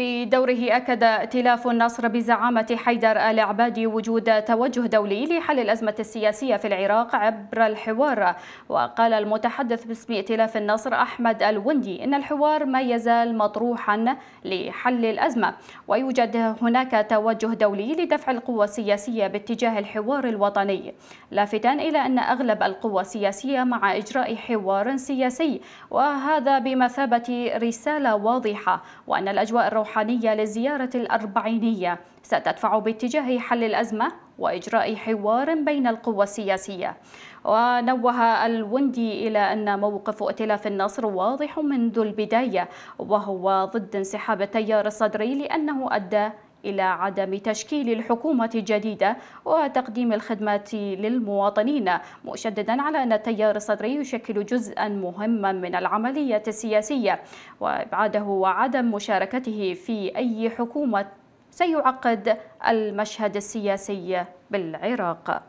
بدوره أكد ائتلاف النصر بزعامة حيدر آل عبادي وجود توجه دولي لحل الأزمة السياسية في العراق عبر الحوار وقال المتحدث باسم ائتلاف النصر أحمد الوندي إن الحوار ما يزال مطروحا لحل الأزمة ويوجد هناك توجه دولي لدفع القوى السياسية باتجاه الحوار الوطني لافتا إلى أن أغلب القوى السياسية مع إجراء حوار سياسي وهذا بمثابة رسالة واضحة وأن الأجواء الروحية الروحانية لزيارة الأربعينية ستدفع باتجاه حل الأزمة وإجراء حوار بين القوى السياسية ونوه الوندي إلى أن موقف ائتلاف النصر واضح منذ البداية وهو ضد انسحاب التيار الصدري لأنه أدى إلى عدم تشكيل الحكومة الجديدة وتقديم الخدمات للمواطنين مشددا على أن التيار الصدري يشكل جزءا مهما من العملية السياسية وإبعاده وعدم مشاركته في أي حكومة سيعقد المشهد السياسي بالعراق